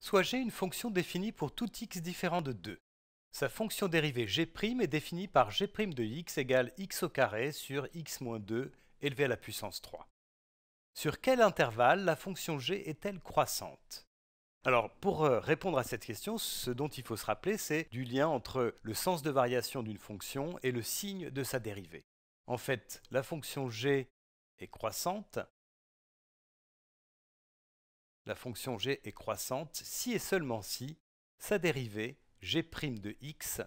soit g une fonction définie pour tout x différent de 2. Sa fonction dérivée g' est définie par g' de x égale x au carré sur x moins 2 élevé à la puissance 3. Sur quel intervalle la fonction g est-elle croissante alors, pour euh, répondre à cette question, ce dont il faut se rappeler, c'est du lien entre le sens de variation d'une fonction et le signe de sa dérivée. En fait, la fonction g est croissante la fonction g est croissante si et seulement si sa dérivée g' de x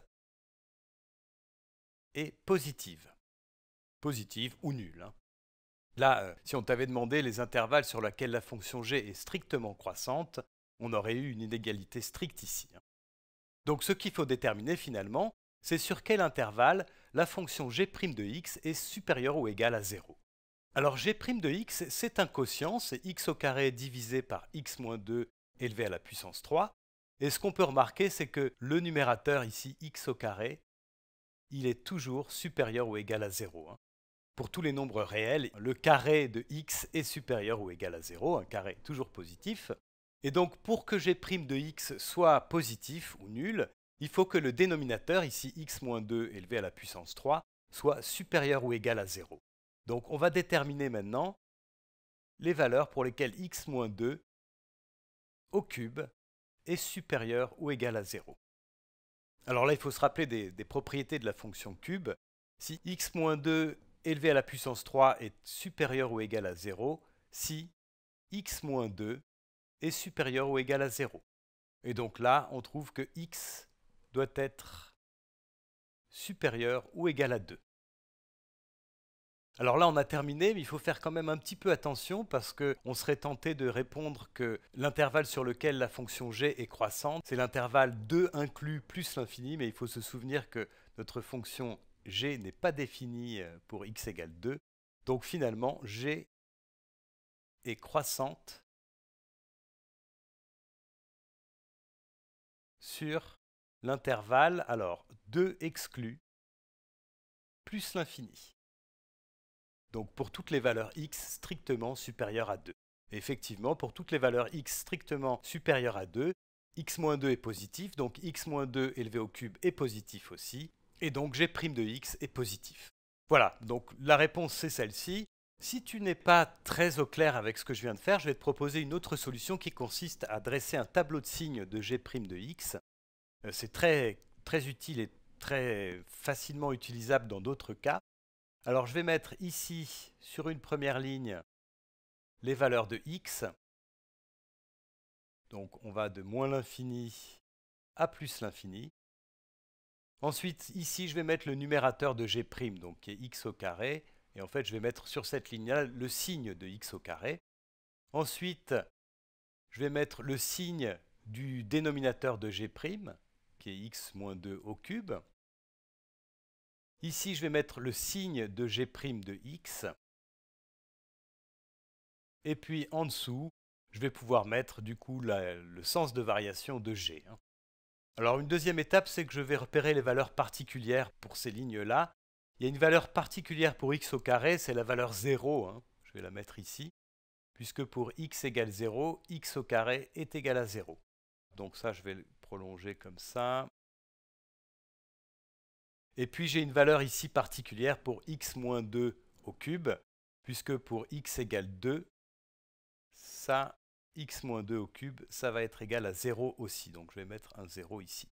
est positive. Positive ou nulle. Hein. Là, euh, si on t'avait demandé les intervalles sur lesquels la fonction g est strictement croissante, on aurait eu une inégalité stricte ici. Hein. Donc ce qu'il faut déterminer finalement, c'est sur quel intervalle la fonction g' de x est supérieure ou égale à 0. Alors g' de x, c'est un quotient, c'est x au carré divisé par x moins 2 élevé à la puissance 3. Et ce qu'on peut remarquer, c'est que le numérateur ici, x au carré, il est toujours supérieur ou égal à 0. Hein. Pour tous les nombres réels, le carré de x est supérieur ou égal à 0, un carré toujours positif. Et donc pour que g' de x soit positif ou nul, il faut que le dénominateur, ici x-2 moins élevé à la puissance 3, soit supérieur ou égal à 0. Donc on va déterminer maintenant les valeurs pour lesquelles x-2 au cube est supérieur ou égal à 0. Alors là, il faut se rappeler des, propriétés de la fonction cube. Si x-2 élevé à la puissance 3 est supérieur ou égal à 0, si x-2 est supérieur ou égal à 0. Et donc là, on trouve que x doit être supérieur ou égal à 2. Alors là, on a terminé, mais il faut faire quand même un petit peu attention parce qu'on serait tenté de répondre que l'intervalle sur lequel la fonction g est croissante, c'est l'intervalle 2 inclus plus l'infini, mais il faut se souvenir que notre fonction g n'est pas définie euh, pour x égale 2. Donc finalement, g est croissante sur l'intervalle, alors 2 exclu plus l'infini. Donc pour toutes les valeurs x strictement supérieures à 2. effectivement, pour toutes les valeurs x strictement supérieures à 2, x-2 est positif, donc x-2 élevé au cube est positif aussi, et donc g' de x est positif. Voilà, donc la réponse c'est celle-ci. Si tu n'es pas très au clair avec ce que je viens de faire, je vais te proposer une autre solution qui consiste à dresser un tableau de signes de g' de x. Euh, c'est très, très utile et très facilement utilisable dans d'autres cas. Alors je vais mettre ici sur une première ligne les valeurs de x. Donc on va de moins l'infini à plus l'infini. Ensuite, ici, je vais mettre le numérateur de g', donc qui est x au carré. Et en fait, je vais mettre sur cette ligne-là le signe de x au carré. Ensuite, je vais mettre le signe du dénominateur de g', qui est x moins 2 au cube. Ici, je vais mettre le signe de g' de x. Et puis en dessous, je vais pouvoir mettre du coup le sens de variation de g. Hein. Alors une deuxième étape, c'est que je vais repérer les valeurs particulières pour ces lignes-là. Il y a une valeur particulière pour x au carré, c'est la valeur 0. Hein. Je vais la mettre ici, puisque pour x égale 0, x au carré est égal à 0. Donc ça, je vais le prolonger comme ça. Et puis j'ai une valeur ici particulière pour x-2 moins au cube, puisque pour x égale 2, ça, x-2 moins au cube, ça va être égal à 0 aussi. Donc je vais mettre un 0 ici.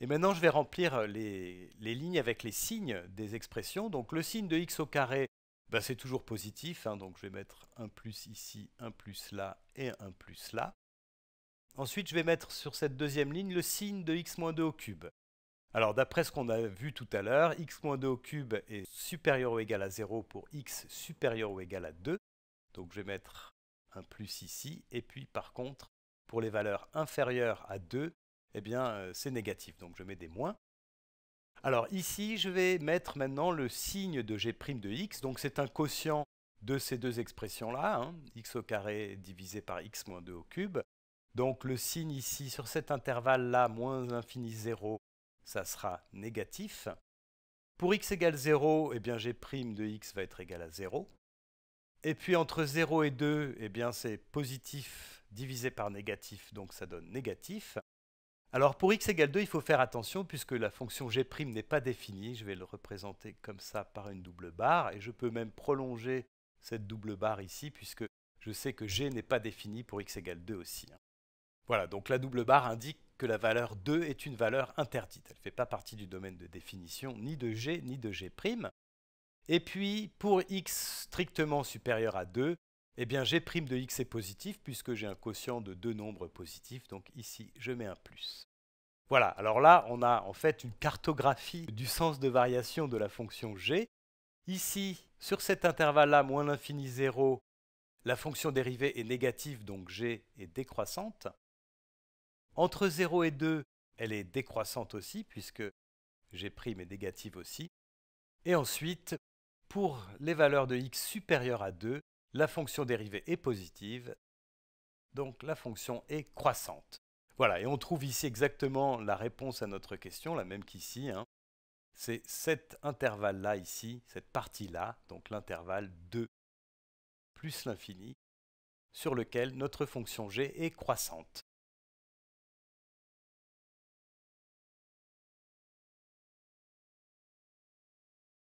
Et maintenant, je vais remplir les, lignes avec les signes des expressions. Donc le signe de x au carré, bah, c'est toujours positif. Hein. donc je vais mettre un plus ici, un plus là et un plus là. Ensuite, je vais mettre sur cette deuxième ligne le signe de x-2 moins au cube. Alors d'après ce qu'on a vu tout à l'heure, x-2 au cube est supérieur ou égal à 0 pour x supérieur ou égal à 2. Donc je vais mettre un plus ici. Et puis par contre, pour les valeurs inférieures à 2, eh bien euh, c'est négatif. Donc je mets des moins. Alors ici, je vais mettre maintenant le signe de g' de x. Donc c'est un quotient de ces deux expressions-là, hein. x au carré divisé par x moins 2 au cube. Donc le signe ici, sur cet intervalle-là, moins infini 0, ça sera négatif. Pour x égale 0, eh bien g' de x va être égal à 0. Et puis entre 0 et 2, eh bien c'est positif divisé par négatif, donc ça donne négatif. Alors pour x égale 2, il faut faire attention puisque la fonction g' n'est pas définie. Je vais le représenter comme ça par une double barre et je peux même prolonger cette double barre ici puisque je sais que g n'est pas défini pour x égale 2 aussi. Hein. Voilà, donc la double barre indique que la valeur 2 est une valeur interdite. Elle ne fait pas partie du domaine de définition ni de g ni de g'. Et puis, pour x strictement supérieur à 2, eh bien g' de x est positif puisque j'ai un quotient de deux nombres positifs, donc ici je mets un plus. Voilà, alors là on a en fait une cartographie du sens de variation de la fonction g. Ici, sur cet intervalle-là, moins l'infini 0, la fonction dérivée est négative, donc g est décroissante. Entre 0 et 2, elle est décroissante aussi, puisque j'ai pris mes négatives aussi. Et ensuite, pour les valeurs de x supérieures à 2, la fonction dérivée est positive, donc la fonction est croissante. Voilà, et on trouve ici exactement la réponse à notre question, la même qu'ici. Hein. C'est cet intervalle-là ici, cette partie-là, donc l'intervalle 2 plus l'infini, sur lequel notre fonction g est croissante.